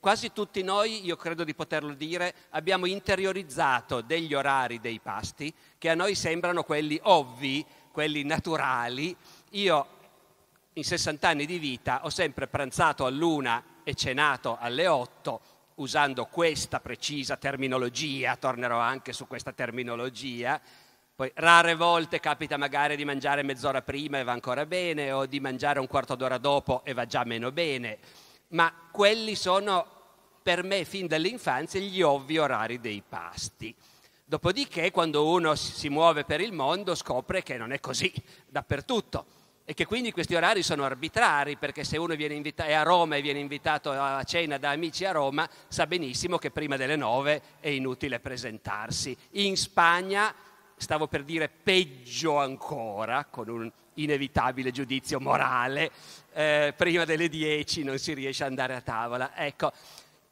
Quasi tutti noi, io credo di poterlo dire, abbiamo interiorizzato degli orari dei pasti che a noi sembrano quelli ovvi, quelli naturali. Io in 60 anni di vita ho sempre pranzato all'una e cenato alle otto usando questa precisa terminologia, tornerò anche su questa terminologia, poi rare volte capita magari di mangiare mezz'ora prima e va ancora bene, o di mangiare un quarto d'ora dopo e va già meno bene, ma quelli sono per me fin dall'infanzia gli ovvi orari dei pasti. Dopodiché quando uno si muove per il mondo scopre che non è così dappertutto e che quindi questi orari sono arbitrari, perché se uno invita- è a Roma e viene invitato a cena da amici a Roma, sa benissimo che prima delle nove è inutile presentarsi. In Spagna stavo per dire peggio ancora, con un inevitabile giudizio morale, eh, prima delle 10 non si riesce ad andare a tavola. Ecco,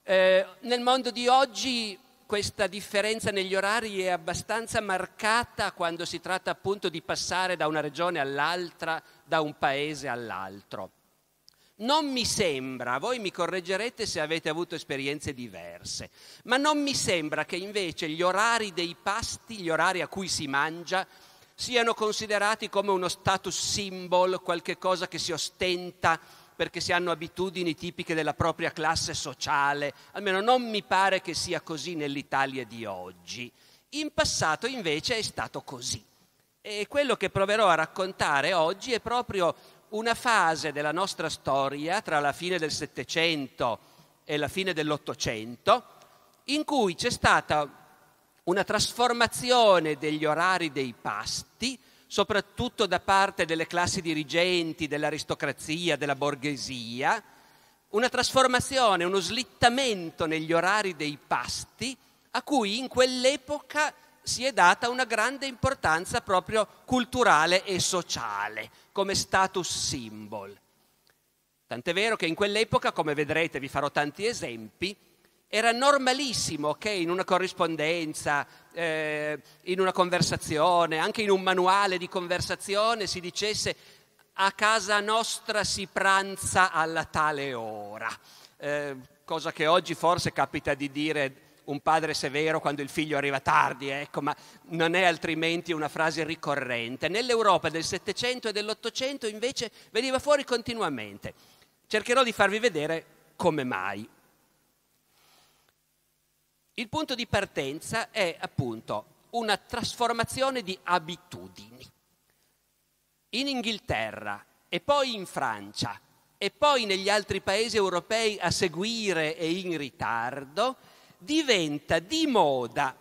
eh, nel mondo di oggi questa differenza negli orari è abbastanza marcata quando si tratta appunto di passare da una regione all'altra, da un paese all'altro. Non mi sembra, voi mi correggerete se avete avuto esperienze diverse, ma non mi sembra che invece gli orari dei pasti, gli orari a cui si mangia, siano considerati come uno status symbol, qualche cosa che si ostenta perché si hanno abitudini tipiche della propria classe sociale, almeno non mi pare che sia così nell'Italia di oggi. In passato invece è stato così. E quello che proverò a raccontare oggi è proprio una fase della nostra storia tra la fine del Settecento e la fine dell'Ottocento in cui c'è stata una trasformazione degli orari dei pasti, soprattutto da parte delle classi dirigenti, dell'aristocrazia, della borghesia, una trasformazione, uno slittamento negli orari dei pasti a cui in quell'epoca si è data una grande importanza proprio culturale e sociale, come status symbol. Tant'è vero che in quell'epoca, come vedrete, vi farò tanti esempi, era normalissimo che in una corrispondenza, eh, in una conversazione, anche in un manuale di conversazione si dicesse a casa nostra si pranza alla tale ora, eh, cosa che oggi forse capita di dire un padre severo quando il figlio arriva tardi, ecco, ma non è altrimenti una frase ricorrente. Nell'Europa del Settecento e dell'Ottocento invece veniva fuori continuamente. Cercherò di farvi vedere come mai. Il punto di partenza è appunto una trasformazione di abitudini. In Inghilterra e poi in Francia e poi negli altri paesi europei a seguire e in ritardo, diventa di moda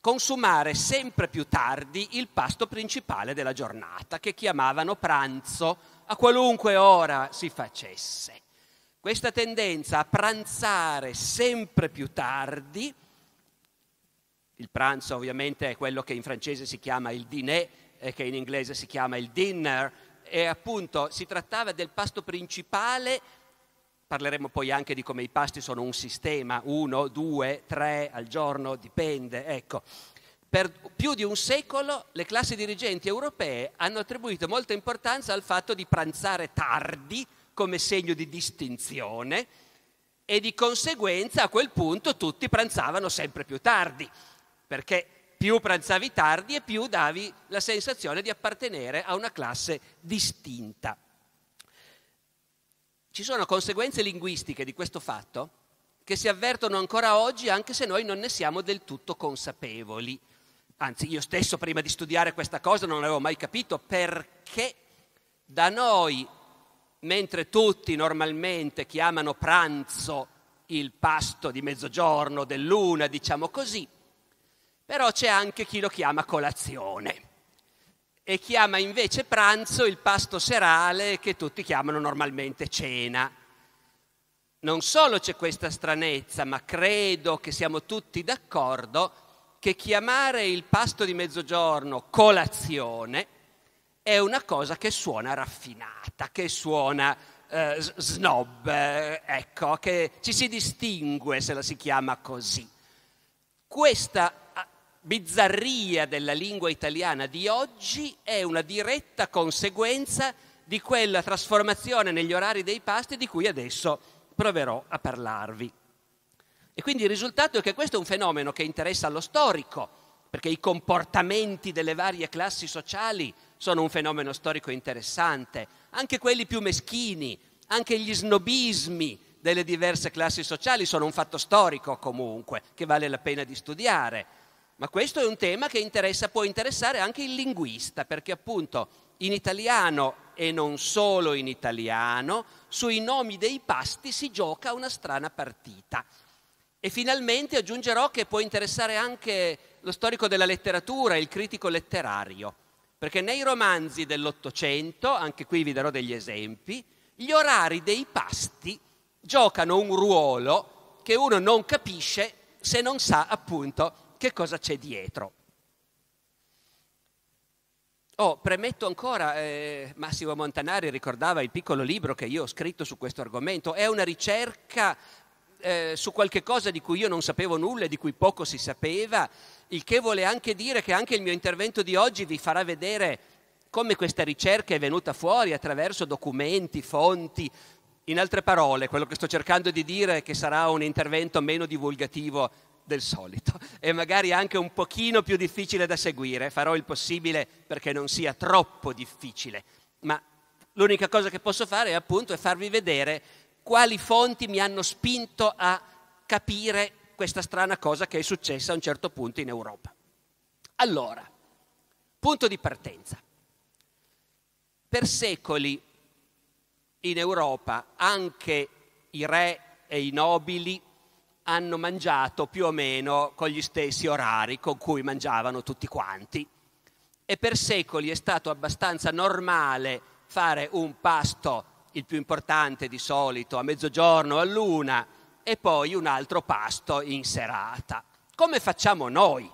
consumare sempre più tardi il pasto principale della giornata, che chiamavano pranzo a qualunque ora si facesse. Questa tendenza a pranzare sempre più tardi, il pranzo ovviamente è quello che in francese si chiama il dîner e che in inglese si chiama il dinner, e appunto si trattava del pasto principale Parleremo poi anche di come i pasti sono un sistema, uno, due, tre al giorno, dipende. Ecco, per più di un secolo le classi dirigenti europee hanno attribuito molta importanza al fatto di pranzare tardi come segno di distinzione e di conseguenza a quel punto tutti pranzavano sempre più tardi, perché più pranzavi tardi e più davi la sensazione di appartenere a una classe distinta. Ci sono conseguenze linguistiche di questo fatto che si avvertono ancora oggi anche se noi non ne siamo del tutto consapevoli. Anzi, io stesso prima di studiare questa cosa non avevo mai capito perché da noi, mentre tutti normalmente chiamano pranzo il pasto di mezzogiorno, dell'una, diciamo così, però c'è anche chi lo chiama colazione e chiama invece pranzo il pasto serale che tutti chiamano normalmente cena. Non solo c'è questa stranezza, ma credo che siamo tutti d'accordo che chiamare il pasto di mezzogiorno colazione è una cosa che suona raffinata, che suona eh, snob, eh, ecco, che ci si distingue se la si chiama così. Questa bizzarria della lingua italiana di oggi è una diretta conseguenza di quella trasformazione negli orari dei pasti di cui adesso proverò a parlarvi. E quindi il risultato è che questo è un fenomeno che interessa allo storico, perché i comportamenti delle varie classi sociali sono un fenomeno storico interessante, anche quelli più meschini, anche gli snobismi delle diverse classi sociali sono un fatto storico comunque, che vale la pena di studiare ma questo è un tema che interessa, può interessare anche il linguista, perché appunto in italiano e non solo in italiano sui nomi dei pasti si gioca una strana partita. E finalmente aggiungerò che può interessare anche lo storico della letteratura, il critico letterario, perché nei romanzi dell'Ottocento, anche qui vi darò degli esempi, gli orari dei pasti giocano un ruolo che uno non capisce se non sa appunto che cosa c'è dietro. Oh, premetto ancora, eh, Massimo Montanari ricordava il piccolo libro che io ho scritto su questo argomento, è una ricerca eh, su qualche cosa di cui io non sapevo nulla e di cui poco si sapeva, il che vuole anche dire che anche il mio intervento di oggi vi farà vedere come questa ricerca è venuta fuori attraverso documenti, fonti. In altre parole, quello che sto cercando di dire è che sarà un intervento meno divulgativo del solito e magari anche un pochino più difficile da seguire. Farò il possibile perché non sia troppo difficile, ma l'unica cosa che posso fare è appunto è farvi vedere quali fonti mi hanno spinto a capire questa strana cosa che è successa a un certo punto in Europa. Allora, punto di partenza. Per secoli in Europa anche i re e i nobili hanno mangiato più o meno con gli stessi orari con cui mangiavano tutti quanti. E per secoli è stato abbastanza normale fare un pasto, il più importante di solito, a mezzogiorno, a luna, e poi un altro pasto in serata. Come facciamo noi?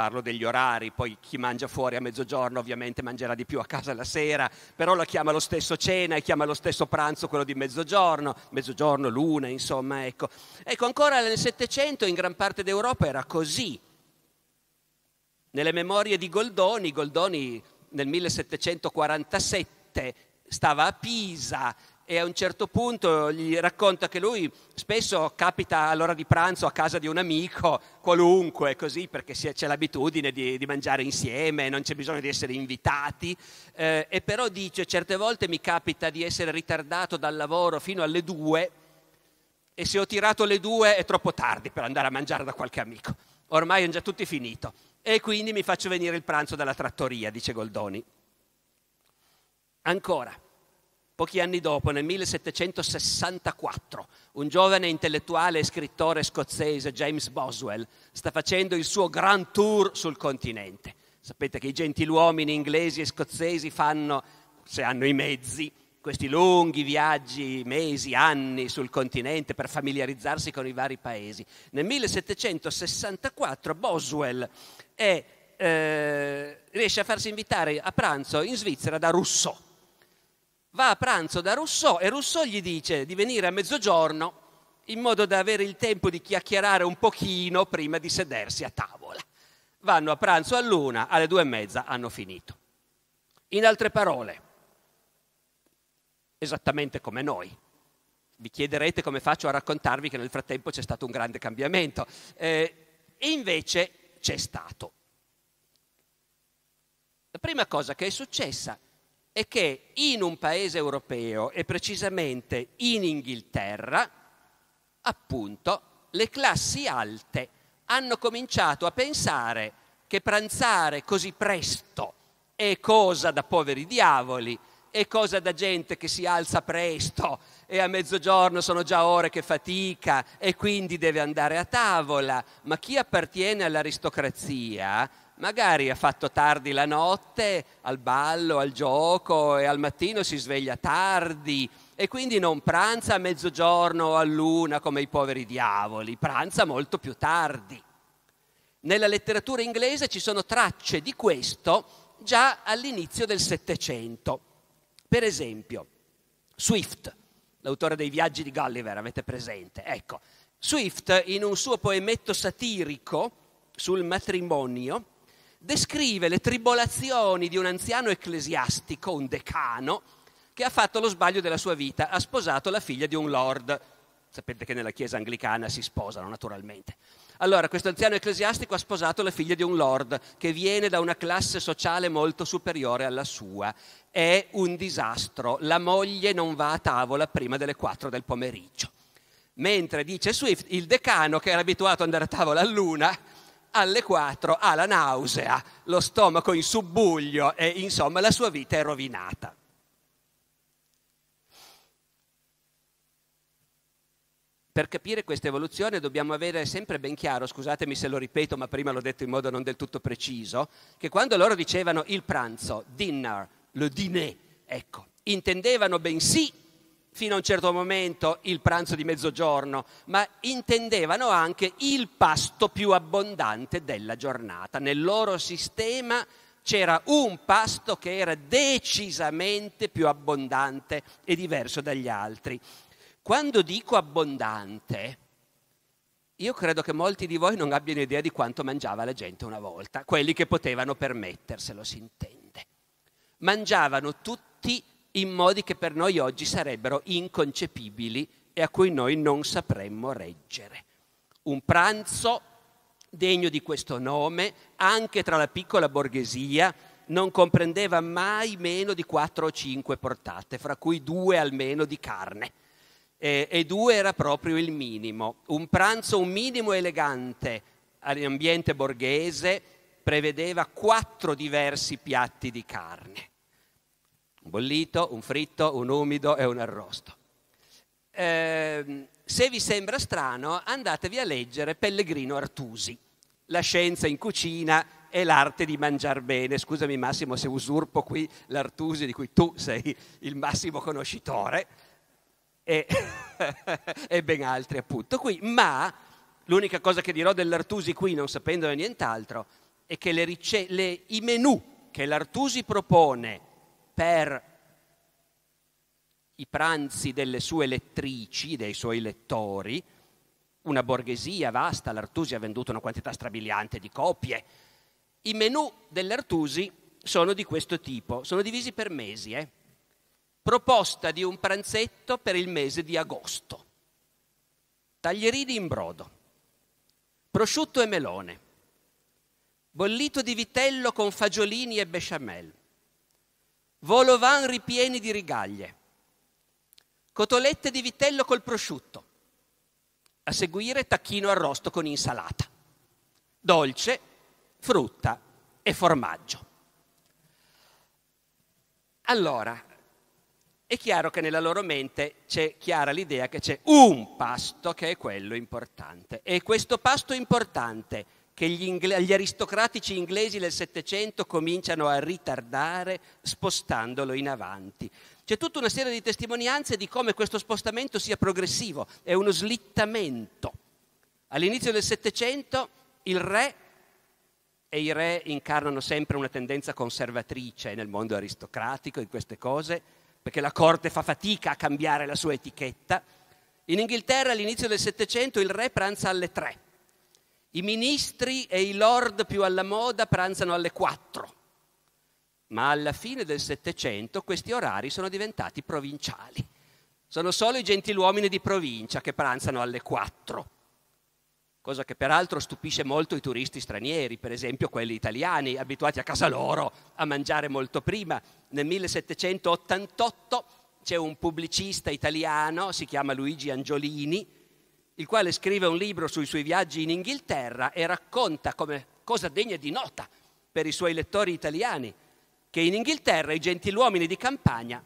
parlo degli orari, poi chi mangia fuori a mezzogiorno ovviamente mangerà di più a casa la sera, però la chiama lo stesso cena e chiama lo stesso pranzo quello di mezzogiorno, mezzogiorno, luna, insomma, ecco. Ecco, ancora nel Settecento in gran parte d'Europa era così. Nelle memorie di Goldoni, Goldoni nel 1747 stava a Pisa e a un certo punto gli racconta che lui spesso capita all'ora di pranzo a casa di un amico, qualunque, così perché c'è l'abitudine di, di mangiare insieme, non c'è bisogno di essere invitati, eh, e però dice certe volte mi capita di essere ritardato dal lavoro fino alle due e se ho tirato le due è troppo tardi per andare a mangiare da qualche amico, ormai è già tutto finito e quindi mi faccio venire il pranzo dalla trattoria, dice Goldoni. Ancora Pochi anni dopo, nel 1764, un giovane intellettuale e scrittore scozzese, James Boswell, sta facendo il suo grand tour sul continente. Sapete che i gentiluomini inglesi e scozzesi fanno, se hanno i mezzi, questi lunghi viaggi, mesi, anni sul continente per familiarizzarsi con i vari paesi. Nel 1764 Boswell è, eh, riesce a farsi invitare a pranzo in Svizzera da Rousseau va a pranzo da Rousseau e Rousseau gli dice di venire a mezzogiorno in modo da avere il tempo di chiacchierare un pochino prima di sedersi a tavola. Vanno a pranzo all'una, alle due e mezza hanno finito. In altre parole, esattamente come noi. Vi chiederete come faccio a raccontarvi che nel frattempo c'è stato un grande cambiamento. Eh, invece c'è stato. La prima cosa che è successa è che in un paese europeo, e precisamente in Inghilterra, appunto, le classi alte hanno cominciato a pensare che pranzare così presto è cosa da poveri diavoli, è cosa da gente che si alza presto e a mezzogiorno sono già ore che fatica e quindi deve andare a tavola, ma chi appartiene all'aristocrazia magari ha fatto tardi la notte al ballo, al gioco e al mattino si sveglia tardi e quindi non pranza a mezzogiorno o a luna come i poveri diavoli, pranza molto più tardi. Nella letteratura inglese ci sono tracce di questo già all'inizio del Settecento. Per esempio, Swift, l'autore dei viaggi di Gulliver, avete presente? Ecco, Swift in un suo poemetto satirico sul matrimonio descrive le tribolazioni di un anziano ecclesiastico, un decano, che ha fatto lo sbaglio della sua vita, ha sposato la figlia di un lord. Sapete che nella chiesa anglicana si sposano naturalmente. Allora, questo anziano ecclesiastico ha sposato la figlia di un lord che viene da una classe sociale molto superiore alla sua. È un disastro, la moglie non va a tavola prima delle 4 del pomeriggio. Mentre dice Swift, il decano che era abituato ad andare a tavola a luna, alle 4 ha la nausea, lo stomaco in subbuglio e insomma la sua vita è rovinata. Per capire questa evoluzione dobbiamo avere sempre ben chiaro, scusatemi se lo ripeto, ma prima l'ho detto in modo non del tutto preciso, che quando loro dicevano il pranzo, dinner, le dîner, ecco, intendevano bensì fino a un certo momento il pranzo di mezzogiorno, ma intendevano anche il pasto più abbondante della giornata. Nel loro sistema c'era un pasto che era decisamente più abbondante e diverso dagli altri. Quando dico abbondante, io credo che molti di voi non abbiano idea di quanto mangiava la gente una volta, quelli che potevano permetterselo, si intende. Mangiavano tutti in modi che per noi oggi sarebbero inconcepibili e a cui noi non sapremmo reggere. Un pranzo degno di questo nome, anche tra la piccola borghesia, non comprendeva mai meno di quattro o cinque portate, fra cui due almeno di carne. E, e due era proprio il minimo. Un pranzo, un minimo elegante all'ambiente borghese, prevedeva quattro diversi piatti di carne un bollito, un fritto, un umido e un arrosto. Eh, se vi sembra strano, andatevi a leggere Pellegrino Artusi, La scienza in cucina e l'arte di mangiar bene. Scusami Massimo se usurpo qui l'Artusi di cui tu sei il massimo conoscitore e, e ben altri appunto qui, ma l'unica cosa che dirò dell'Artusi qui, non sapendone nient'altro, è che le rice- le, i menù che l'Artusi propone per i pranzi delle sue lettrici, dei suoi lettori, una borghesia vasta, l'Artusi ha venduto una quantità strabiliante di copie. I menù dell'Artusi sono di questo tipo, sono divisi per mesi. Eh? Proposta di un pranzetto per il mese di agosto. Taglierini in brodo, prosciutto e melone, bollito di vitello con fagiolini e besciamel, volovan ripieni di rigaglie, cotolette di vitello col prosciutto, a seguire tacchino arrosto con insalata, dolce, frutta e formaggio. Allora, è chiaro che nella loro mente c'è chiara l'idea che c'è un pasto che è quello importante e questo pasto importante che gli, ingle- gli aristocratici inglesi del Settecento cominciano a ritardare spostandolo in avanti. C'è tutta una serie di testimonianze di come questo spostamento sia progressivo, è uno slittamento. All'inizio del Settecento il re, e i re incarnano sempre una tendenza conservatrice nel mondo aristocratico in queste cose, perché la corte fa fatica a cambiare la sua etichetta. In Inghilterra all'inizio del Settecento il re pranza alle tre i ministri e i lord più alla moda pranzano alle 4, ma alla fine del Settecento questi orari sono diventati provinciali. Sono solo i gentiluomini di provincia che pranzano alle 4, cosa che peraltro stupisce molto i turisti stranieri, per esempio quelli italiani, abituati a casa loro a mangiare molto prima. Nel 1788 c'è un pubblicista italiano, si chiama Luigi Angiolini, il quale scrive un libro sui suoi viaggi in Inghilterra e racconta come cosa degna di nota per i suoi lettori italiani che in Inghilterra i gentiluomini di campagna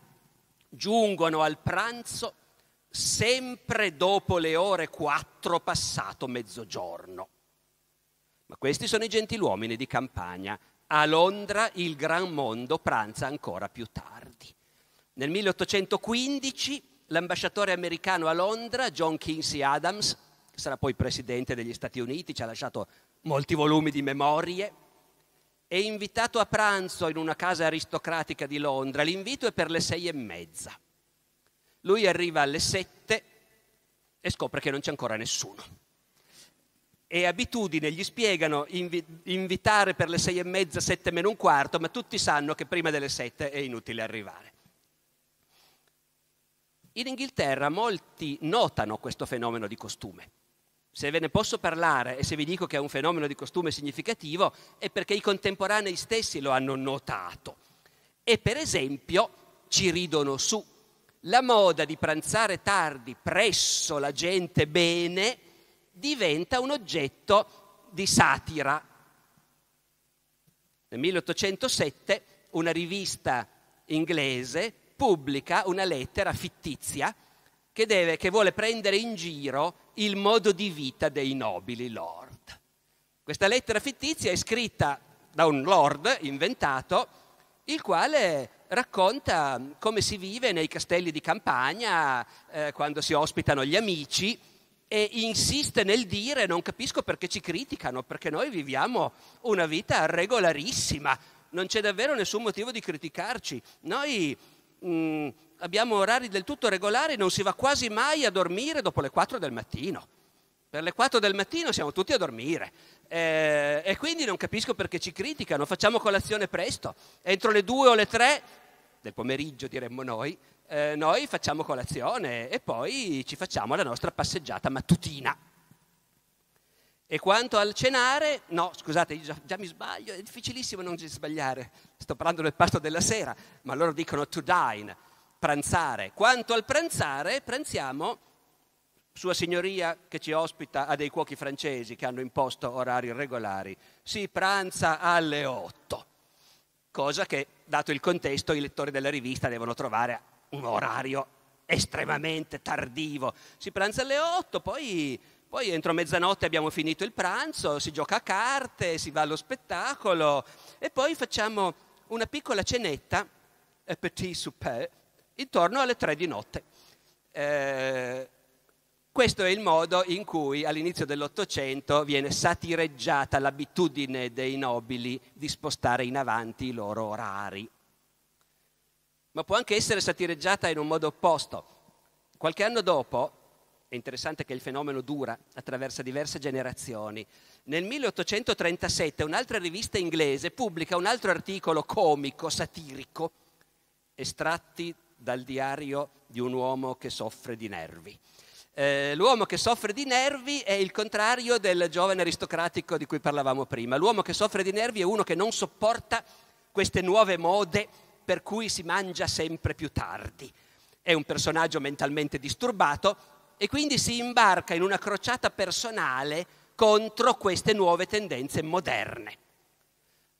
giungono al pranzo sempre dopo le ore quattro passato mezzogiorno. Ma questi sono i gentiluomini di campagna. A Londra il gran mondo pranza ancora più tardi. Nel 1815 l'ambasciatore americano a Londra, John Kinsey Adams, che sarà poi presidente degli Stati Uniti, ci ha lasciato molti volumi di memorie, è invitato a pranzo in una casa aristocratica di Londra. L'invito è per le sei e mezza. Lui arriva alle sette e scopre che non c'è ancora nessuno. E abitudine, gli spiegano invi- invitare per le sei e mezza, sette meno un quarto, ma tutti sanno che prima delle sette è inutile arrivare. In Inghilterra molti notano questo fenomeno di costume. Se ve ne posso parlare e se vi dico che è un fenomeno di costume significativo è perché i contemporanei stessi lo hanno notato. E per esempio ci ridono su. La moda di pranzare tardi presso la gente bene diventa un oggetto di satira. Nel 1807 una rivista inglese pubblica una lettera fittizia che, deve, che vuole prendere in giro il modo di vita dei nobili lord. Questa lettera fittizia è scritta da un lord inventato, il quale racconta come si vive nei castelli di campagna eh, quando si ospitano gli amici e insiste nel dire non capisco perché ci criticano, perché noi viviamo una vita regolarissima, non c'è davvero nessun motivo di criticarci. Noi mh, mm, abbiamo orari del tutto regolari, non si va quasi mai a dormire dopo le 4 del mattino. Per le 4 del mattino siamo tutti a dormire eh, e quindi non capisco perché ci criticano, facciamo colazione presto, entro le 2 o le 3 del pomeriggio diremmo noi, eh, noi facciamo colazione e poi ci facciamo la nostra passeggiata mattutina. E quanto al cenare, no, scusate, già, già, mi sbaglio, è difficilissimo non sbagliare. Sto parlando del pasto della sera, ma loro dicono to dine, pranzare. Quanto al pranzare, pranziamo, Sua Signoria che ci ospita ha dei cuochi francesi che hanno imposto orari regolari. Si pranza alle 8, cosa che, dato il contesto, i lettori della rivista devono trovare un orario estremamente tardivo. Si pranza alle 8, poi poi entro mezzanotte abbiamo finito il pranzo, si gioca a carte, si va allo spettacolo e poi facciamo una piccola cenetta, petit souper, intorno alle tre di notte. Eh, questo è il modo in cui all'inizio dell'Ottocento viene satireggiata l'abitudine dei nobili di spostare in avanti i loro orari. Ma può anche essere satireggiata in un modo opposto. Qualche anno dopo, è interessante che il fenomeno dura, attraverso diverse generazioni. Nel 1837 un'altra rivista inglese pubblica un altro articolo comico, satirico, estratti dal diario di un uomo che soffre di nervi. Eh, l'uomo che soffre di nervi è il contrario del giovane aristocratico di cui parlavamo prima. L'uomo che soffre di nervi è uno che non sopporta queste nuove mode per cui si mangia sempre più tardi. È un personaggio mentalmente disturbato e quindi si imbarca in una crociata personale contro queste nuove tendenze moderne.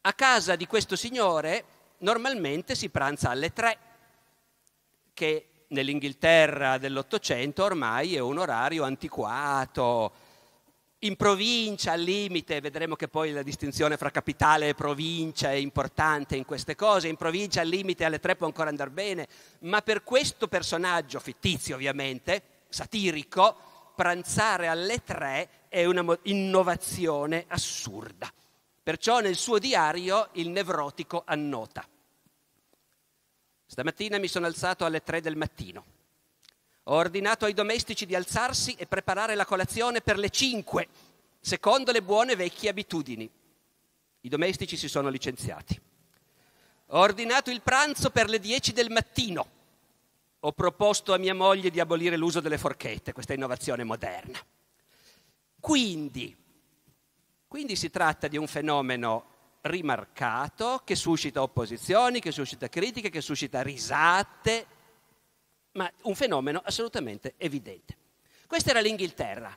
A casa di questo signore normalmente si pranza alle tre, che nell'Inghilterra dell'Ottocento ormai è un orario antiquato. In provincia, al limite, vedremo che poi la distinzione fra capitale e provincia è importante in queste cose, in provincia al limite alle tre può ancora andare bene, ma per questo personaggio, fittizio ovviamente, satirico, pranzare alle tre è un'innovazione assurda. Perciò nel suo diario il nevrotico annota. Stamattina mi sono alzato alle tre del mattino. Ho ordinato ai domestici di alzarsi e preparare la colazione per le cinque, secondo le buone vecchie abitudini. I domestici si sono licenziati. Ho ordinato il pranzo per le dieci del mattino ho proposto a mia moglie di abolire l'uso delle forchette, questa innovazione moderna. Quindi, quindi si tratta di un fenomeno rimarcato che suscita opposizioni, che suscita critiche, che suscita risate, ma un fenomeno assolutamente evidente. Questa era l'Inghilterra.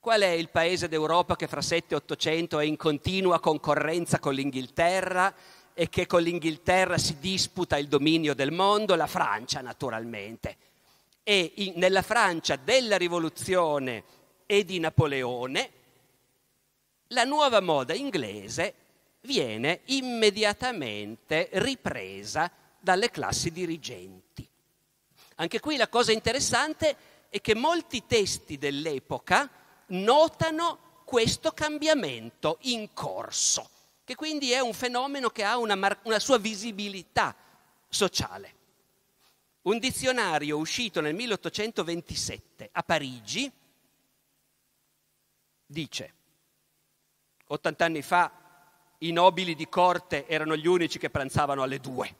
Qual è il paese d'Europa che fra 7 e 800 è in continua concorrenza con l'Inghilterra e che con l'Inghilterra si disputa il dominio del mondo, la Francia naturalmente. E in, nella Francia della rivoluzione e di Napoleone, la nuova moda inglese viene immediatamente ripresa dalle classi dirigenti. Anche qui la cosa interessante è che molti testi dell'epoca notano questo cambiamento in corso che quindi è un fenomeno che ha una, mar- una sua visibilità sociale. Un dizionario uscito nel 1827 a Parigi dice, 80 anni fa i nobili di corte erano gli unici che pranzavano alle due.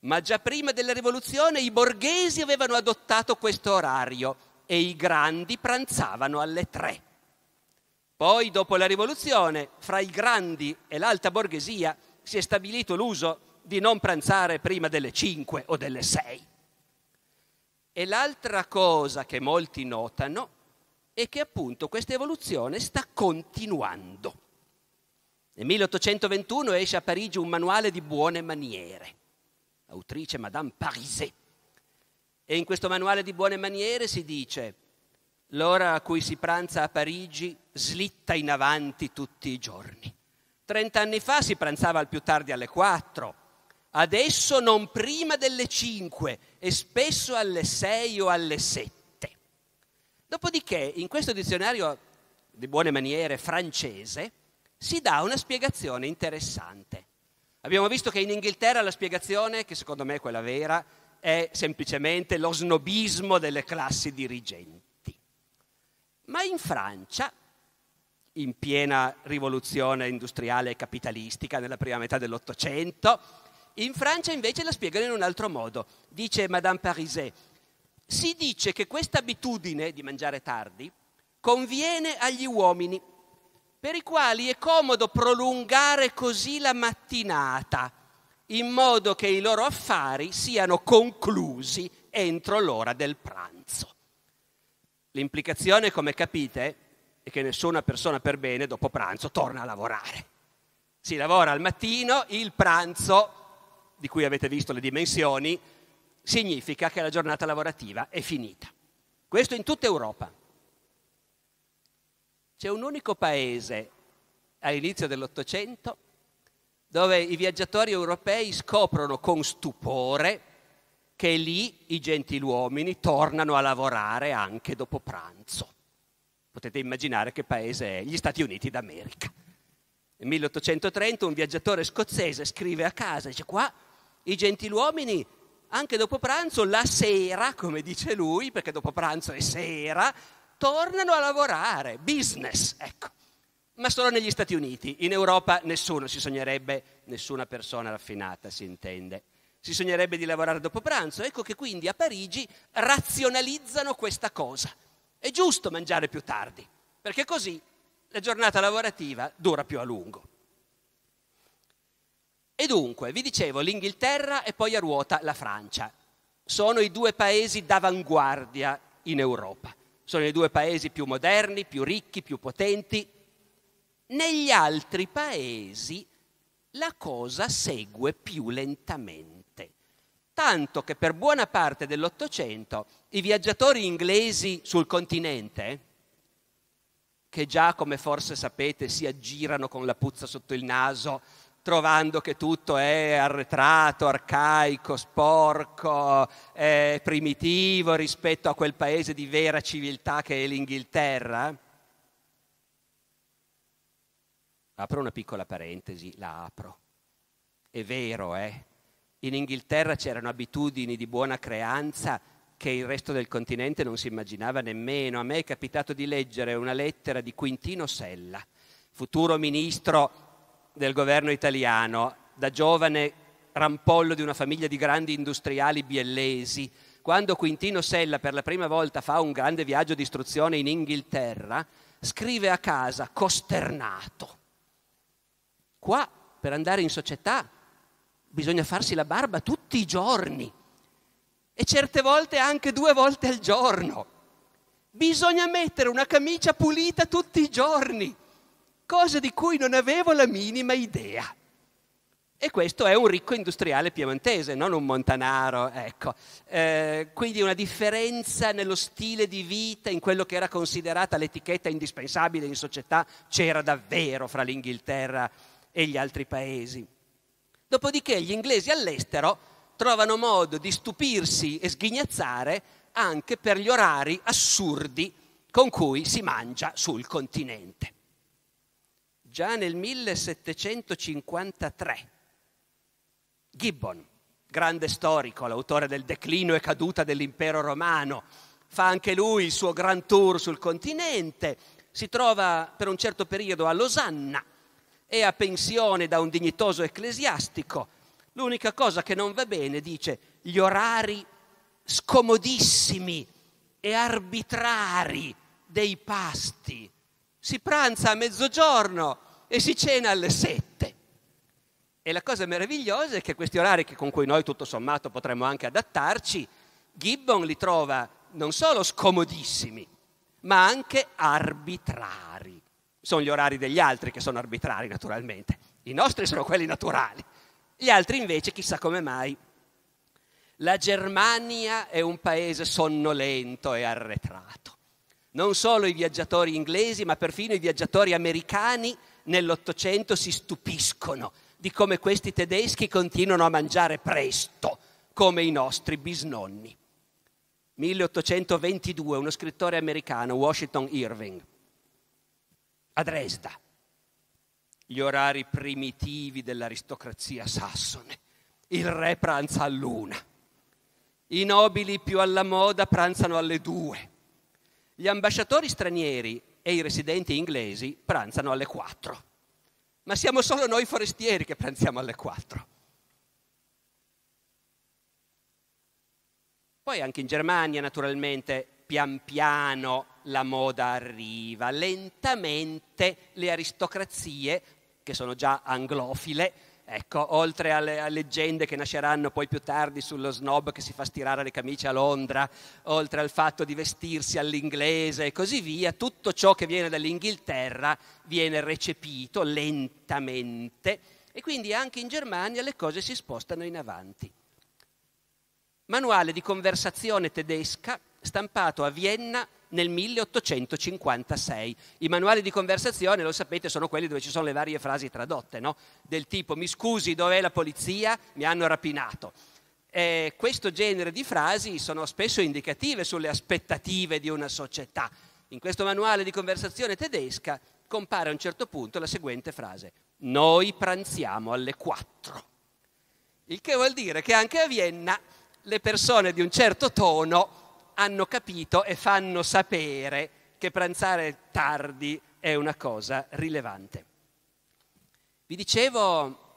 Ma già prima della rivoluzione i borghesi avevano adottato questo orario e i grandi pranzavano alle tre. Poi, dopo la rivoluzione, fra i grandi e l'alta borghesia si è stabilito l'uso di non pranzare prima delle 5 o delle 6. E l'altra cosa che molti notano è che appunto questa evoluzione sta continuando. Nel 1821 esce a Parigi un manuale di buone maniere, autrice Madame Pariset. E in questo manuale di buone maniere si dice L'ora a cui si pranza a Parigi slitta in avanti tutti i giorni. Trent'anni fa si pranzava al più tardi alle quattro, adesso non prima delle cinque e spesso alle sei o alle sette. Dopodiché, in questo dizionario di buone maniere francese, si dà una spiegazione interessante. Abbiamo visto che in Inghilterra la spiegazione, che secondo me è quella vera, è semplicemente lo snobismo delle classi dirigenti. Ma in Francia, in piena rivoluzione industriale e capitalistica nella prima metà dell'Ottocento, in Francia invece la spiegano in un altro modo. Dice Madame Pariset, si dice che questa abitudine di mangiare tardi conviene agli uomini, per i quali è comodo prolungare così la mattinata, in modo che i loro affari siano conclusi entro l'ora del pranzo. L'implicazione, come capite, è che nessuna persona per bene dopo pranzo torna a lavorare. Si lavora al mattino, il pranzo, di cui avete visto le dimensioni, significa che la giornata lavorativa è finita. Questo in tutta Europa. C'è un unico paese all'inizio dell'Ottocento dove i viaggiatori europei scoprono con stupore che lì i gentiluomini tornano a lavorare anche dopo pranzo. Potete immaginare che paese è, gli Stati Uniti d'America. Nel 1830 un viaggiatore scozzese scrive a casa, dice qua i gentiluomini anche dopo pranzo, la sera, come dice lui, perché dopo pranzo è sera, tornano a lavorare, business, ecco. Ma solo negli Stati Uniti, in Europa nessuno si sognerebbe, nessuna persona raffinata si intende si sognerebbe di lavorare dopo pranzo. Ecco che quindi a Parigi razionalizzano questa cosa. È giusto mangiare più tardi, perché così la giornata lavorativa dura più a lungo. E dunque, vi dicevo, l'Inghilterra e poi a ruota la Francia. Sono i due paesi d'avanguardia in Europa. Sono i due paesi più moderni, più ricchi, più potenti. Negli altri paesi la cosa segue più lentamente tanto che per buona parte dell'Ottocento i viaggiatori inglesi sul continente, che già come forse sapete si aggirano con la puzza sotto il naso, trovando che tutto è arretrato, arcaico, sporco, eh, primitivo rispetto a quel paese di vera civiltà che è l'Inghilterra. Apro una piccola parentesi, la apro. È vero, eh? In Inghilterra c'erano abitudini di buona creanza che il resto del continente non si immaginava nemmeno. A me è capitato di leggere una lettera di Quintino Sella, futuro ministro del governo italiano, da giovane rampollo di una famiglia di grandi industriali biellesi. Quando Quintino Sella per la prima volta fa un grande viaggio di istruzione in Inghilterra, scrive a casa costernato. Qua per andare in società bisogna farsi la barba tutti i giorni e certe volte anche due volte al giorno. Bisogna mettere una camicia pulita tutti i giorni, cosa di cui non avevo la minima idea. E questo è un ricco industriale piemontese, non un montanaro, ecco. Eh, quindi una differenza nello stile di vita, in quello che era considerata l'etichetta indispensabile in società, c'era davvero fra l'Inghilterra e gli altri paesi. Dopodiché gli inglesi all'estero trovano modo di stupirsi e sghignazzare anche per gli orari assurdi con cui si mangia sul continente. Già nel 1753 Gibbon, grande storico, l'autore del declino e caduta dell'impero romano, fa anche lui il suo grand tour sul continente, si trova per un certo periodo a Losanna, è a pensione da un dignitoso ecclesiastico. L'unica cosa che non va bene, dice, gli orari scomodissimi e arbitrari dei pasti. Si pranza a mezzogiorno e si cena alle sette. E la cosa meravigliosa è che questi orari, che con cui noi tutto sommato potremmo anche adattarci, Gibbon li trova non solo scomodissimi, ma anche arbitrari sono gli orari degli altri che sono arbitrari naturalmente, i nostri sono quelli naturali, gli altri invece chissà come mai. La Germania è un paese sonnolento e arretrato. Non solo i viaggiatori inglesi, ma perfino i viaggiatori americani nell'Ottocento si stupiscono di come questi tedeschi continuano a mangiare presto, come i nostri bisnonni. 1822, uno scrittore americano, Washington Irving, a Dresda, gli orari primitivi dell'aristocrazia sassone. Il re pranza all'una, i nobili più alla moda pranzano alle due, gli ambasciatori stranieri e i residenti inglesi pranzano alle quattro. Ma siamo solo noi forestieri che pranziamo alle quattro. Poi anche in Germania, naturalmente, pian piano la moda arriva, lentamente le aristocrazie, che sono già anglofile, ecco, oltre alle, alle, leggende che nasceranno poi più tardi sullo snob che si fa stirare le camicie a Londra, oltre al fatto di vestirsi all'inglese e così via, tutto ciò che viene dall'Inghilterra viene recepito lentamente e quindi anche in Germania le cose si spostano in avanti. Manuale di conversazione tedesca stampato a Vienna nel 1856. I manuali di conversazione, lo sapete, sono quelli dove ci sono le varie frasi tradotte, no? del tipo mi scusi, dov'è la polizia? Mi hanno rapinato. Eh, questo genere di frasi sono spesso indicative sulle aspettative di una società. In questo manuale di conversazione tedesca compare a un certo punto la seguente frase, noi pranziamo alle 4. Il che vuol dire che anche a Vienna le persone di un certo tono hanno capito e fanno sapere che pranzare tardi è una cosa rilevante. Vi dicevo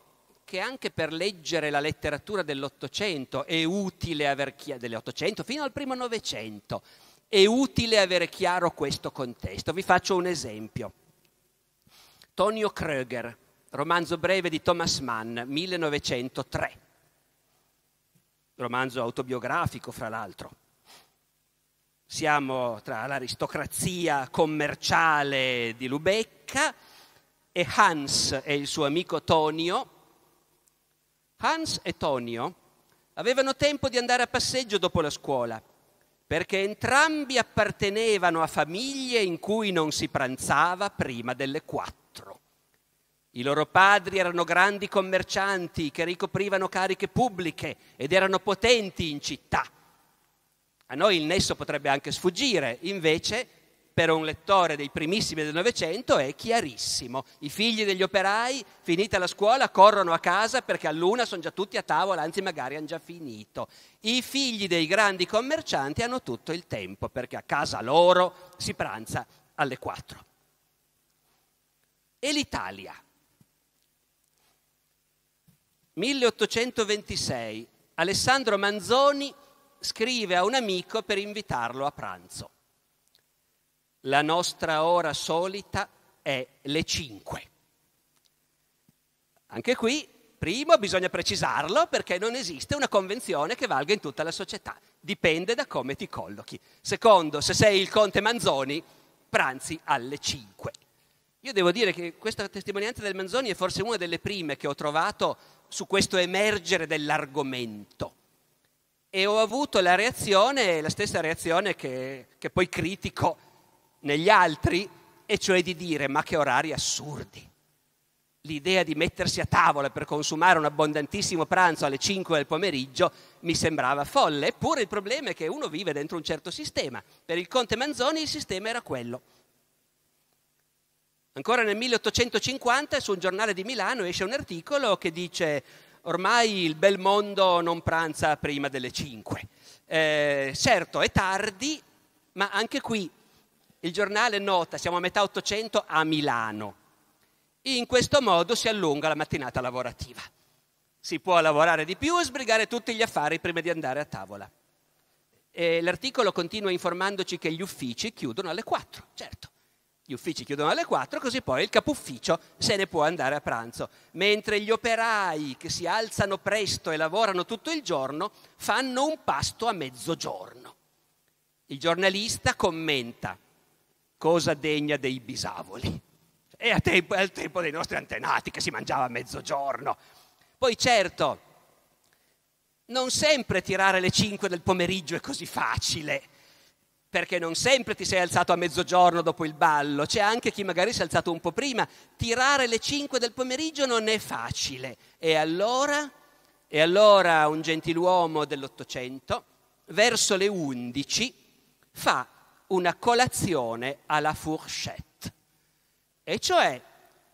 che anche per leggere la letteratura dell'Ottocento è utile aver chiaro, dell'Ottocento fino al primo Novecento, è utile avere chiaro questo contesto. Vi faccio un esempio. Tonio Kröger, romanzo breve di Thomas Mann, 1903, romanzo autobiografico fra l'altro. Siamo tra l'aristocrazia commerciale di Lubecca e Hans e il suo amico Tonio. Hans e Tonio avevano tempo di andare a passeggio dopo la scuola, perché entrambi appartenevano a famiglie in cui non si pranzava prima delle quattro. I loro padri erano grandi commercianti che ricoprivano cariche pubbliche ed erano potenti in città. A noi il nesso potrebbe anche sfuggire, invece per un lettore dei primissimi del Novecento è chiarissimo. I figli degli operai, finita la scuola, corrono a casa perché a luna sono già tutti a tavola, anzi magari hanno già finito. I figli dei grandi commercianti hanno tutto il tempo perché a casa loro si pranza alle 4. E l'Italia? 1826, Alessandro Manzoni scrive a un amico per invitarlo a pranzo. La nostra ora solita è le 5. Anche qui, primo, bisogna precisarlo perché non esiste una convenzione che valga in tutta la società, dipende da come ti collochi. Secondo, se sei il conte Manzoni, pranzi alle 5. Io devo dire che questa testimonianza del Manzoni è forse una delle prime che ho trovato su questo emergere dell'argomento e ho avuto la reazione, la stessa reazione che, che poi critico negli altri, e cioè di dire ma che orari assurdi. L'idea di mettersi a tavola per consumare un abbondantissimo pranzo alle 5 del pomeriggio mi sembrava folle, eppure il problema è che uno vive dentro un certo sistema. Per il conte Manzoni il sistema era quello. Ancora nel 1850 su un giornale di Milano esce un articolo che dice ormai il bel mondo non pranza prima delle 5. Eh, certo, è tardi, ma anche qui il giornale nota, siamo a metà 800 a Milano. In questo modo si allunga la mattinata lavorativa. Si può lavorare di più e sbrigare tutti gli affari prima di andare a tavola. E l'articolo continua informandoci che gli uffici chiudono alle 4, certo gli uffici chiudono alle 4 così poi il capo ufficio se ne può andare a pranzo, mentre gli operai che si alzano presto e lavorano tutto il giorno fanno un pasto a mezzogiorno. Il giornalista commenta cosa degna dei bisavoli. È al tempo, tempo dei nostri antenati che si mangiava a mezzogiorno. Poi certo, non sempre tirare le 5 del pomeriggio è così facile perché non sempre ti sei alzato a mezzogiorno dopo il ballo, c'è anche chi magari si è alzato un po' prima. Tirare le 5 del pomeriggio non è facile. E allora, e allora un gentiluomo dell'Ottocento, verso le 11, fa una colazione alla fourchette, e cioè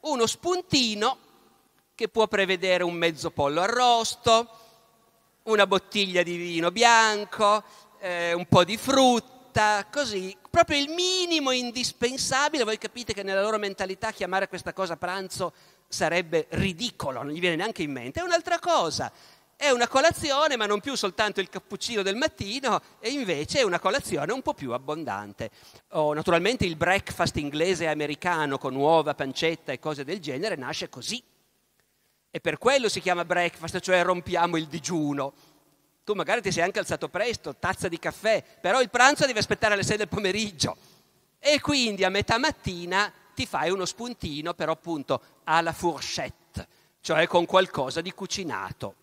uno spuntino che può prevedere un mezzo pollo arrosto, una bottiglia di vino bianco, eh, un po' di frutta diventa così proprio il minimo indispensabile. Voi capite che nella loro mentalità chiamare questa cosa pranzo sarebbe ridicolo, non gli viene neanche in mente. È un'altra cosa. È una colazione, ma non più soltanto il cappuccino del mattino, e invece è una colazione un po' più abbondante. Oh, naturalmente il breakfast inglese e americano con uova, pancetta e cose del genere nasce così. E per quello si chiama breakfast, cioè rompiamo il digiuno tu magari ti sei anche alzato presto, tazza di caffè, però il pranzo devi aspettare alle 6 del pomeriggio. E quindi a metà mattina ti fai uno spuntino, però appunto alla fourchette, cioè con qualcosa di cucinato.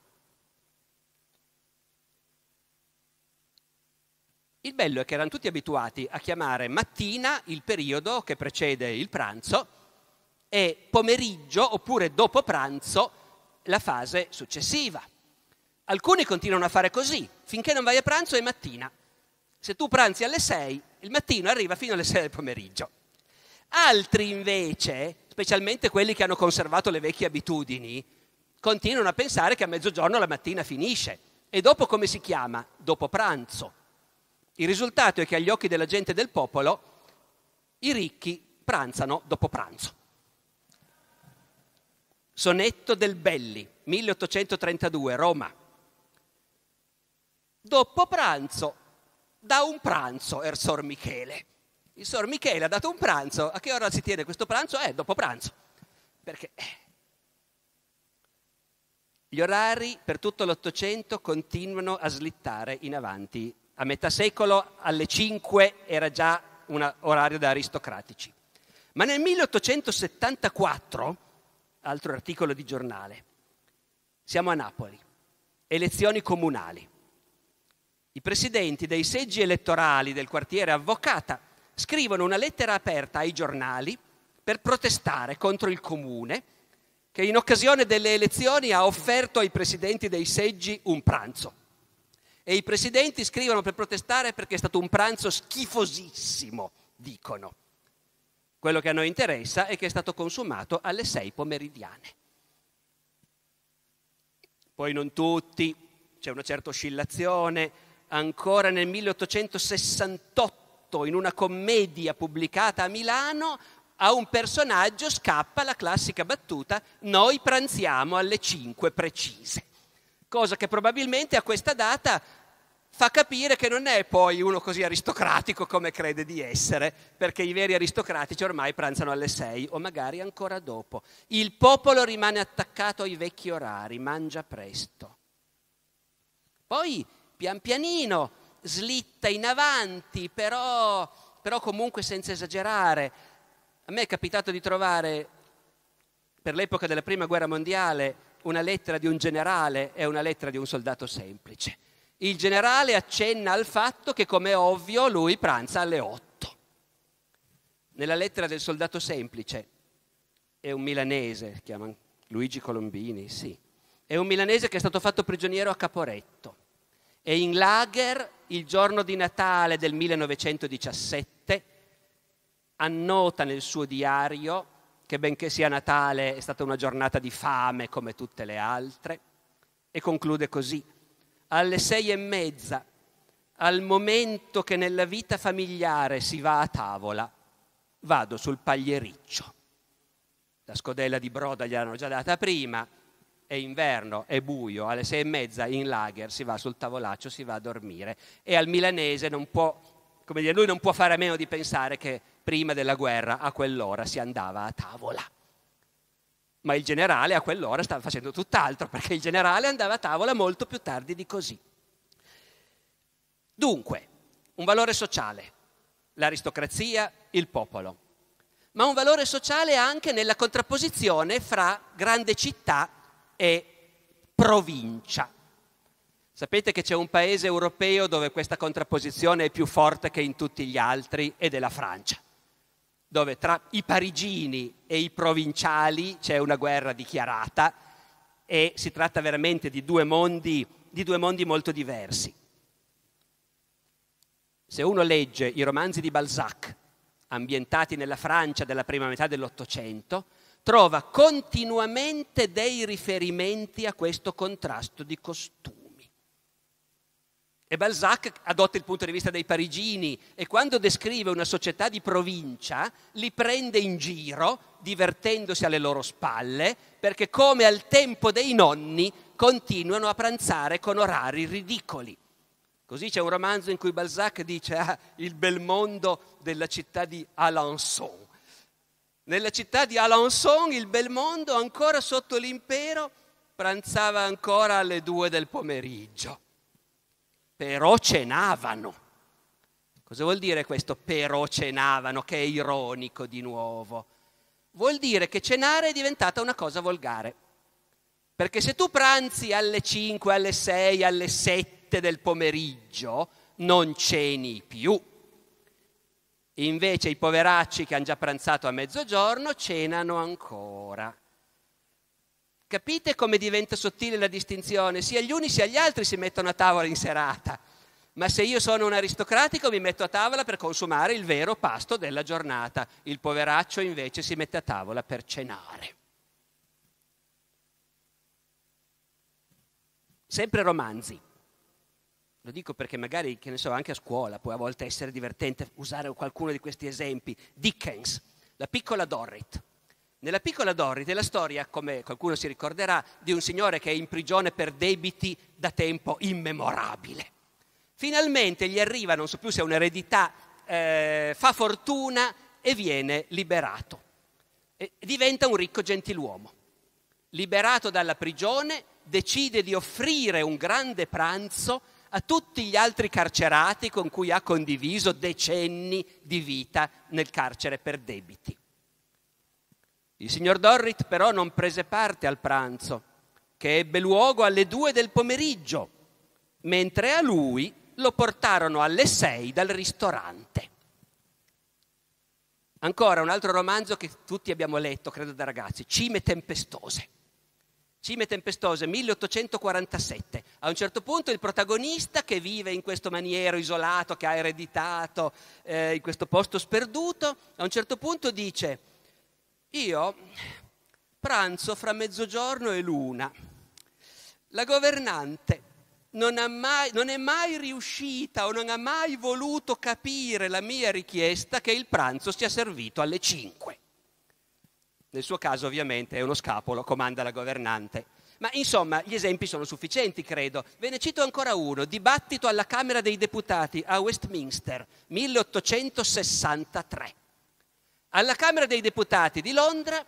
Il bello è che erano tutti abituati a chiamare mattina il periodo che precede il pranzo e pomeriggio oppure dopo pranzo la fase successiva. Alcuni continuano a fare così, finché non vai a pranzo è mattina. Se tu pranzi alle 6, il mattino arriva fino alle 6 del pomeriggio. Altri invece, specialmente quelli che hanno conservato le vecchie abitudini, continuano a pensare che a mezzogiorno la mattina finisce. E dopo come si chiama? Dopo pranzo. Il risultato è che agli occhi della gente del popolo i ricchi pranzano dopo pranzo. Sonetto del Belli, 1832, Roma dopo pranzo da un pranzo er Sor Michele. Il Sor Michele ha dato un pranzo, a che ora si tiene questo pranzo? Eh, dopo pranzo. Perché eh. gli orari per tutto l'Ottocento continuano a slittare in avanti. A metà secolo alle 5 era già un orario da aristocratici. Ma nel 1874, altro articolo di giornale, siamo a Napoli, elezioni comunali i presidenti dei seggi elettorali del quartiere Avvocata scrivono una lettera aperta ai giornali per protestare contro il comune che in occasione delle elezioni ha offerto ai presidenti dei seggi un pranzo. E i presidenti scrivono per protestare perché è stato un pranzo schifosissimo, dicono. Quello che a noi interessa è che è stato consumato alle sei pomeridiane. Poi non tutti, c'è una certa oscillazione, ancora nel 1868 in una commedia pubblicata a Milano, a un personaggio scappa la classica battuta noi pranziamo alle 5 precise, cosa che probabilmente a questa data fa capire che non è poi uno così aristocratico come crede di essere, perché i veri aristocratici ormai pranzano alle 6 o magari ancora dopo. Il popolo rimane attaccato ai vecchi orari, mangia presto. Poi pian pianino, slitta in avanti, però, però comunque senza esagerare. A me è capitato di trovare, per l'epoca della Prima Guerra Mondiale, una lettera di un generale e una lettera di un soldato semplice. Il generale accenna al fatto che, come è ovvio, lui pranza alle 8. Nella lettera del soldato semplice, è un milanese, si chiama Luigi Colombini, sì, è un milanese che è stato fatto prigioniero a Caporetto e in lager il giorno di Natale del 1917 annota nel suo diario che benché sia Natale è stata una giornata di fame come tutte le altre e conclude così. Alle sei e mezza, al momento che nella vita familiare si va a tavola, vado sul pagliericcio. La scodella di broda gliel'hanno già data prima, è inverno, è buio, alle sei e mezza in lager si va sul tavolaccio, si va a dormire e al milanese non può, come dire, lui non può fare a meno di pensare che prima della guerra a quell'ora si andava a tavola. Ma il generale a quell'ora stava facendo tutt'altro, perché il generale andava a tavola molto più tardi di così. Dunque, un valore sociale, l'aristocrazia, il popolo, ma un valore sociale anche nella contrapposizione fra grande città e provincia. Sapete che c'è un paese europeo dove questa contrapposizione è più forte che in tutti gli altri ed è la Francia, dove tra i parigini e i provinciali c'è una guerra dichiarata e si tratta veramente di due mondi, di due mondi molto diversi. Se uno legge i romanzi di Balzac, ambientati nella Francia della prima metà dell'Ottocento, trova continuamente dei riferimenti a questo contrasto di costumi. E Balzac adotta il punto di vista dei parigini e quando descrive una società di provincia li prende in giro, divertendosi alle loro spalle, perché come al tempo dei nonni continuano a pranzare con orari ridicoli. Così c'è un romanzo in cui Balzac dice ah, il bel mondo della città di Alençon nella città di Alençon il bel mondo, ancora sotto l'impero, pranzava ancora alle due del pomeriggio. Però cenavano. Cosa vuol dire questo però cenavano, che è ironico di nuovo? Vuol dire che cenare è diventata una cosa volgare. Perché se tu pranzi alle 5, alle 6, alle 7 del pomeriggio, non ceni più Invece i poveracci che hanno già pranzato a mezzogiorno cenano ancora. Capite come diventa sottile la distinzione? Sia gli uni sia gli altri si mettono a tavola in serata, ma se io sono un aristocratico mi metto a tavola per consumare il vero pasto della giornata, il poveraccio invece si mette a tavola per cenare. Sempre romanzi lo dico perché magari, che ne so, anche a scuola può a volte essere divertente usare qualcuno di questi esempi. Dickens, la piccola Dorrit. Nella piccola Dorrit è la storia, come qualcuno si ricorderà, di un signore che è in prigione per debiti da tempo immemorabile. Finalmente gli arriva, non so più se è un'eredità, eh, fa fortuna e viene liberato. E diventa un ricco gentiluomo. Liberato dalla prigione, decide di offrire un grande pranzo a tutti gli altri carcerati con cui ha condiviso decenni di vita nel carcere per debiti. Il signor Dorrit però non prese parte al pranzo, che ebbe luogo alle due del pomeriggio, mentre a lui lo portarono alle sei dal ristorante. Ancora un altro romanzo che tutti abbiamo letto, credo da ragazzi, Cime tempestose. Cime tempestose 1847. A un certo punto il protagonista che vive in questo maniero isolato, che ha ereditato eh, in questo posto sperduto, a un certo punto dice, io pranzo fra mezzogiorno e luna. La governante non, mai, non, è mai riuscita o non ha mai voluto capire la mia richiesta che il pranzo sia servito alle 5. Nel suo caso ovviamente è uno scapolo, comanda la governante. Ma insomma, gli esempi sono sufficienti, credo. Ve ne cito ancora uno. Dibattito alla Camera dei Deputati a Westminster, 1863. Alla Camera dei Deputati di Londra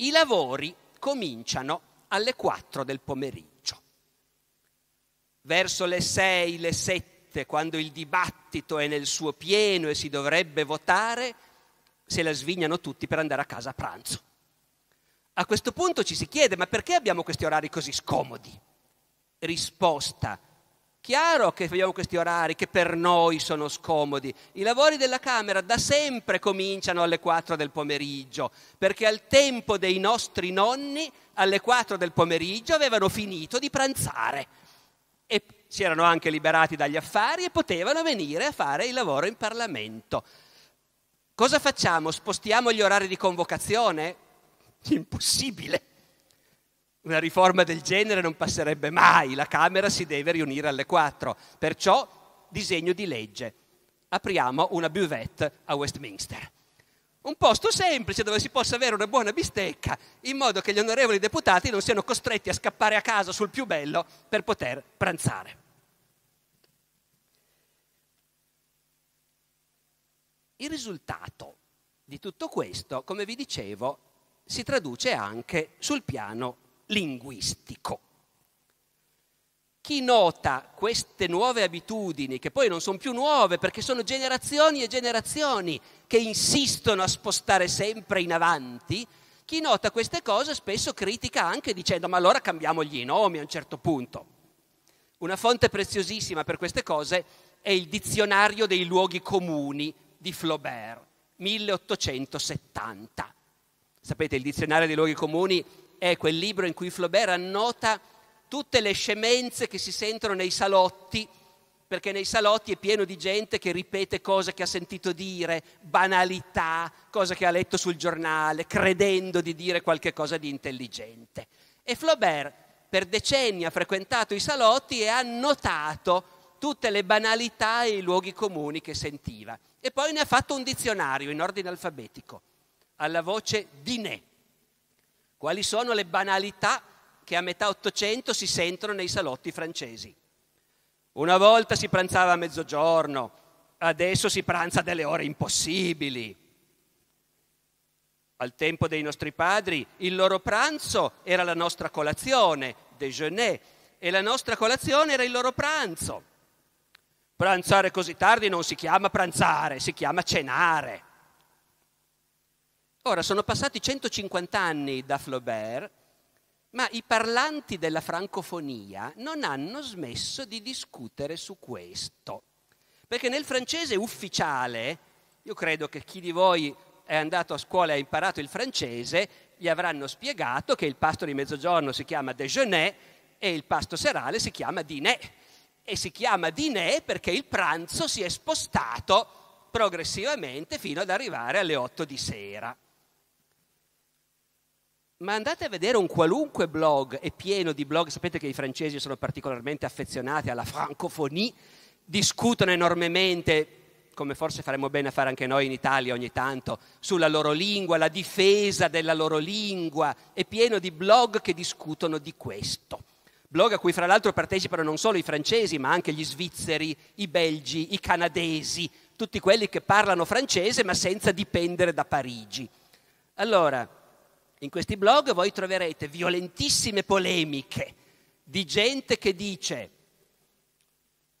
i lavori cominciano alle 4 del pomeriggio. Verso le 6, le 7, quando il dibattito è nel suo pieno e si dovrebbe votare, se la svignano tutti per andare a casa a pranzo. A questo punto ci si chiede, ma perché abbiamo questi orari così scomodi? Risposta, chiaro che abbiamo questi orari che per noi sono scomodi. I lavori della Camera da sempre cominciano alle 4 del pomeriggio, perché al tempo dei nostri nonni alle 4 del pomeriggio avevano finito di pranzare e si erano anche liberati dagli affari e potevano venire a fare il lavoro in Parlamento. Cosa facciamo? Spostiamo gli orari di convocazione? Impossibile. Una riforma del genere non passerebbe mai, la Camera si deve riunire alle 4. Perciò disegno di legge. Apriamo una buvette a Westminster. Un posto semplice dove si possa avere una buona bistecca, in modo che gli onorevoli deputati non siano costretti a scappare a casa sul più bello per poter pranzare. Il risultato di tutto questo, come vi dicevo, si traduce anche sul piano linguistico. Chi nota queste nuove abitudini, che poi non sono più nuove perché sono generazioni e generazioni che insistono a spostare sempre in avanti, chi nota queste cose spesso critica anche dicendo ma allora cambiamogli i nomi a un certo punto. Una fonte preziosissima per queste cose è il dizionario dei luoghi comuni di Flaubert, 1870. Sapete, il dizionario dei luoghi comuni è quel libro in cui Flaubert annota tutte le scemenze che si sentono nei salotti, perché nei salotti è pieno di gente che ripete cose che ha sentito dire, banalità, cose che ha letto sul giornale, credendo di dire qualche cosa di intelligente. E Flaubert per decenni ha frequentato i salotti e ha notato tutte le banalità e i luoghi comuni che sentiva. E poi ne ha fatto un dizionario in ordine alfabetico, alla voce di ne. Quali sono le banalità che a metà Ottocento si sentono nei salotti francesi? Una volta si pranzava a mezzogiorno, adesso si pranza delle ore impossibili. Al tempo dei nostri padri il loro pranzo era la nostra colazione, déjeuner, e la nostra colazione era il loro pranzo. Pranzare così tardi non si chiama pranzare, si chiama cenare. Ora, sono passati 150 anni da Flaubert, ma i parlanti della francofonia non hanno smesso di discutere su questo. Perché nel francese ufficiale, io credo che chi di voi è andato a scuola e ha imparato il francese, gli avranno spiegato che il pasto di mezzogiorno si chiama déjeuner e il pasto serale si chiama dîner e si chiama dinè perché il pranzo si è spostato progressivamente fino ad arrivare alle 8 di sera. Ma andate a vedere un qualunque blog, è pieno di blog, sapete che i francesi sono particolarmente affezionati alla francophonie, discutono enormemente come forse faremmo bene a fare anche noi in Italia ogni tanto, sulla loro lingua, la difesa della loro lingua, è pieno di blog che discutono di questo blog a cui fra l'altro partecipano non solo i francesi, ma anche gli svizzeri, i belgi, i canadesi, tutti quelli che parlano francese ma senza dipendere da Parigi. Allora, in questi blog voi troverete violentissime polemiche di gente che dice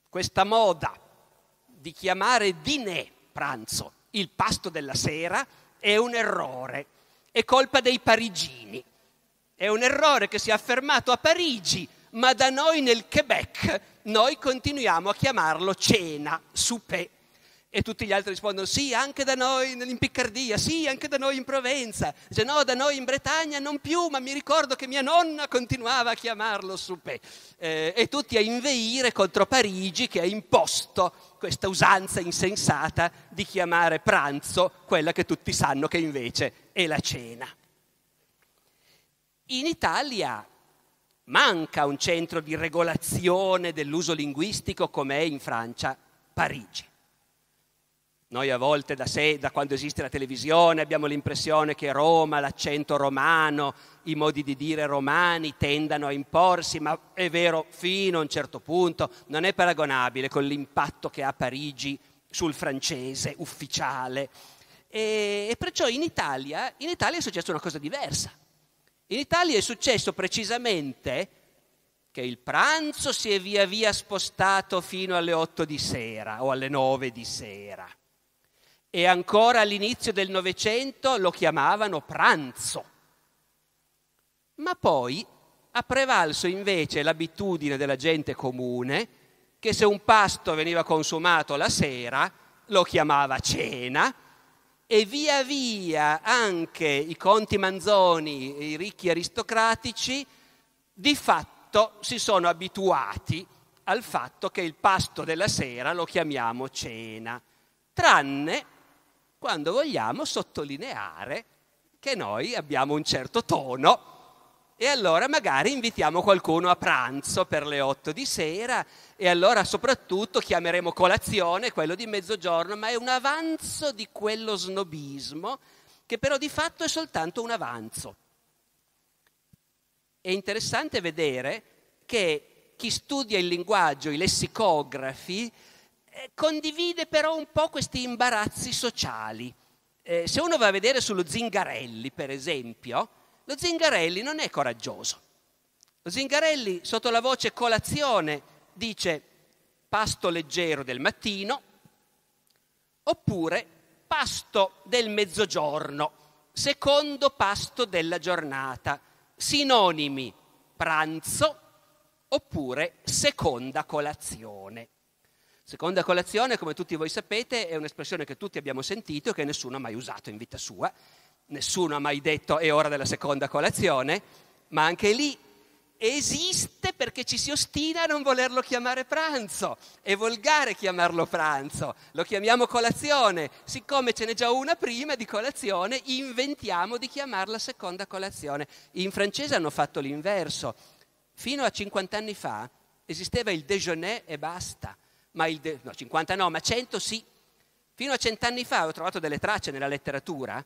questa moda di chiamare dinè pranzo il pasto della sera è un errore, è colpa dei parigini. È un errore che si è affermato a Parigi ma da noi nel Quebec noi continuiamo a chiamarlo cena, souper. E tutti gli altri rispondono sì, anche da noi in Piccardia, sì, anche da noi in Provenza. Dice no, da noi in Bretagna non più, ma mi ricordo che mia nonna continuava a chiamarlo souper. Eh, e tutti a inveire contro Parigi che ha imposto questa usanza insensata di chiamare pranzo quella che tutti sanno che invece è la cena. In Italia manca un centro di regolazione dell'uso linguistico come è in Francia Parigi. Noi a volte da, sé, da quando esiste la televisione abbiamo l'impressione che Roma, l'accento romano, i modi di dire romani tendano a imporsi, ma è vero fino a un certo punto, non è paragonabile con l'impatto che ha Parigi sul francese ufficiale. E, e perciò in Italia, in Italia è successa una cosa diversa. In Italia è successo precisamente che il pranzo si è via via spostato fino alle 8 di sera o alle 9 di sera. E ancora all'inizio del Novecento lo chiamavano pranzo. Ma poi ha prevalso invece l'abitudine della gente comune che se un pasto veniva consumato la sera lo chiamava cena e via via anche i conti manzoni, i ricchi aristocratici, di fatto si sono abituati al fatto che il pasto della sera lo chiamiamo cena, tranne quando vogliamo sottolineare che noi abbiamo un certo tono e allora magari invitiamo qualcuno a pranzo per le otto di sera e allora soprattutto chiameremo colazione quello di mezzogiorno, ma è un avanzo di quello snobismo che però di fatto è soltanto un avanzo. È interessante vedere che chi studia il linguaggio, i lessicografi, eh, condivide però un po' questi imbarazzi sociali. Eh, se uno va a vedere sullo Zingarelli, per esempio, lo Zingarelli non è coraggioso. Lo Zingarelli, sotto la voce colazione, dice pasto leggero del mattino oppure pasto del mezzogiorno, secondo pasto della giornata, sinonimi pranzo oppure seconda colazione. Seconda colazione, come tutti voi sapete, è un'espressione che tutti abbiamo sentito e che nessuno ha mai usato in vita sua. Nessuno ha mai detto è ora della seconda colazione, ma anche lì esiste perché ci si ostina a non volerlo chiamare pranzo. È volgare chiamarlo pranzo, lo chiamiamo colazione. Siccome ce n'è già una prima di colazione, inventiamo di chiamarla seconda colazione. In francese hanno fatto l'inverso. Fino a 50 anni fa esisteva il déjeuner e basta. Ma il de- no, 50 no, ma 100 sì. Fino a 100 anni fa ho trovato delle tracce nella letteratura.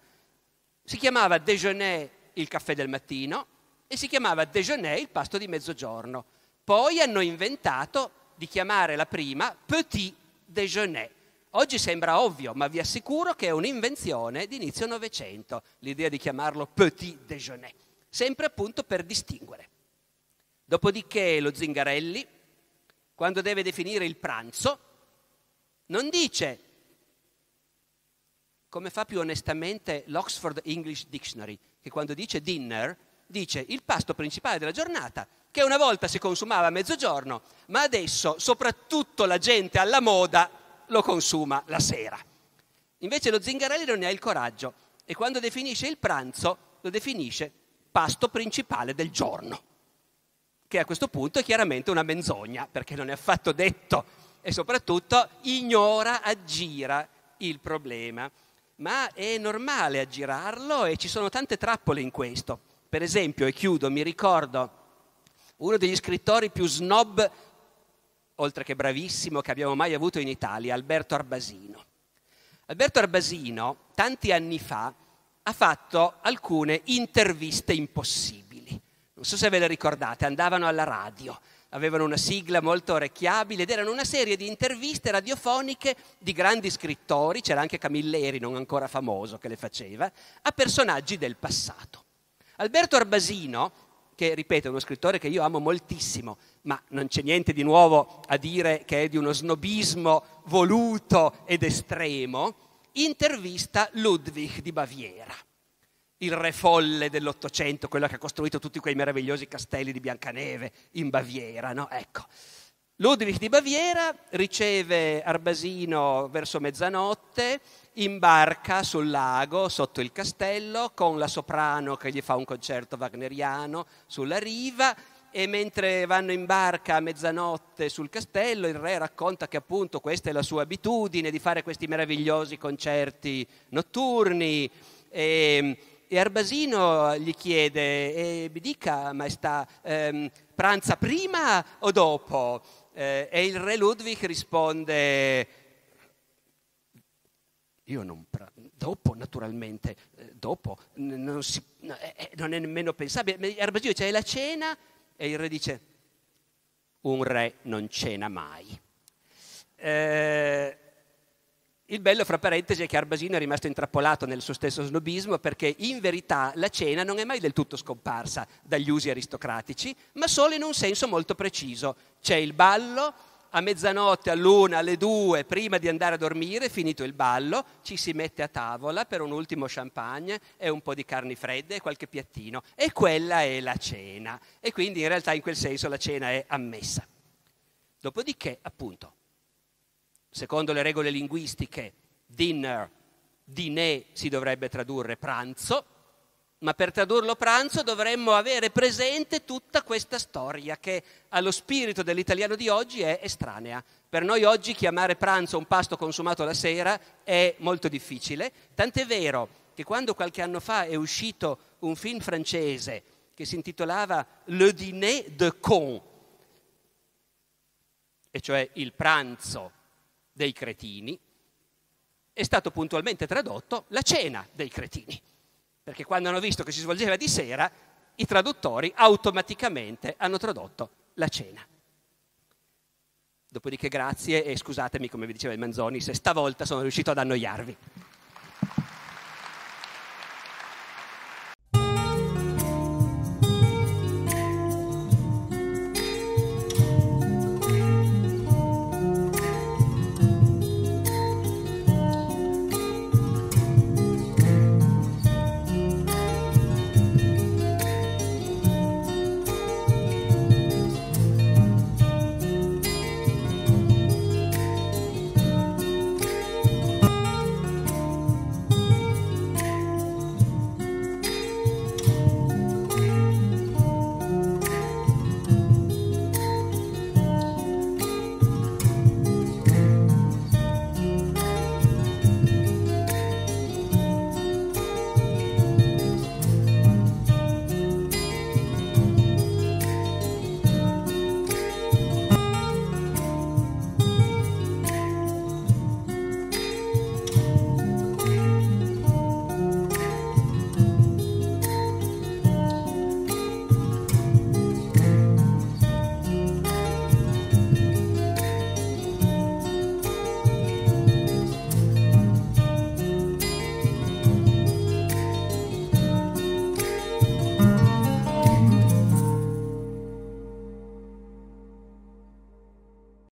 Si chiamava déjeuner il caffè del mattino, e si chiamava déjeuner il pasto di mezzogiorno. Poi hanno inventato di chiamare la prima petit déjeuner. Oggi sembra ovvio, ma vi assicuro che è un'invenzione di inizio Novecento, l'idea di chiamarlo petit déjeuner, sempre appunto per distinguere. Dopodiché lo Zingarelli, quando deve definire il pranzo, non dice come fa più onestamente l'Oxford English Dictionary, che quando dice dinner dice il pasto principale della giornata, che una volta si consumava a mezzogiorno, ma adesso soprattutto la gente alla moda lo consuma la sera. Invece lo Zingarelli non ne ha il coraggio e quando definisce il pranzo lo definisce pasto principale del giorno, che a questo punto è chiaramente una menzogna, perché non è affatto detto e soprattutto ignora, aggira il problema. Ma è normale aggirarlo e ci sono tante trappole in questo. Per esempio, e chiudo, mi ricordo uno degli scrittori più snob, oltre che bravissimo, che abbiamo mai avuto in Italia, Alberto Arbasino. Alberto Arbasino, tanti anni fa, ha fatto alcune interviste impossibili. Non so se ve le ricordate, andavano alla radio, avevano una sigla molto orecchiabile ed erano una serie di interviste radiofoniche di grandi scrittori, c'era anche Camilleri, non ancora famoso, che le faceva, a personaggi del passato. Alberto Arbasino, che ripeto è uno scrittore che io amo moltissimo, ma non c'è niente di nuovo a dire che è di uno snobismo voluto ed estremo, intervista Ludwig di Baviera, il re folle dell'Ottocento, quello che ha costruito tutti quei meravigliosi castelli di Biancaneve in Baviera, no? Ecco. Ludwig di Baviera riceve Arbasino verso mezzanotte in barca sul lago sotto il castello con la soprano che gli fa un concerto wagneriano sulla riva e mentre vanno in barca a mezzanotte sul castello il re racconta che appunto questa è la sua abitudine di fare questi meravigliosi concerti notturni e, e Arbasino gli chiede e mi dica maestà ehm, pranza prima o dopo? Eh, e il re Ludwig risponde io non, dopo, naturalmente, eh, dopo non, si, non è nemmeno pensabile. Erbasio dice: È la cena, e il re dice: Un re non cena mai. Eh, il bello, fra parentesi, è che Arbasino è rimasto intrappolato nel suo stesso snobismo perché in verità la cena non è mai del tutto scomparsa dagli usi aristocratici, ma solo in un senso molto preciso. C'è il ballo, a mezzanotte, all'una, alle due, prima di andare a dormire, finito il ballo, ci si mette a tavola per un ultimo champagne e un po' di carni fredde e qualche piattino. E quella è la cena. E quindi in realtà in quel senso la cena è ammessa. Dopodiché, appunto, secondo le regole linguistiche, dinner, dinè si dovrebbe tradurre pranzo, ma per tradurlo pranzo dovremmo avere presente tutta questa storia che allo spirito dell'italiano di oggi è estranea. Per noi oggi chiamare pranzo un pasto consumato la sera è molto difficile, tant'è vero che quando qualche anno fa è uscito un film francese che si intitolava Le dîner de con, e cioè il pranzo dei cretini, è stato puntualmente tradotto la cena dei cretini perché quando hanno visto che si svolgeva di sera, i traduttori automaticamente hanno tradotto la cena. Dopodiché grazie e scusatemi come vi diceva il Manzoni se stavolta sono riuscito ad annoiarvi.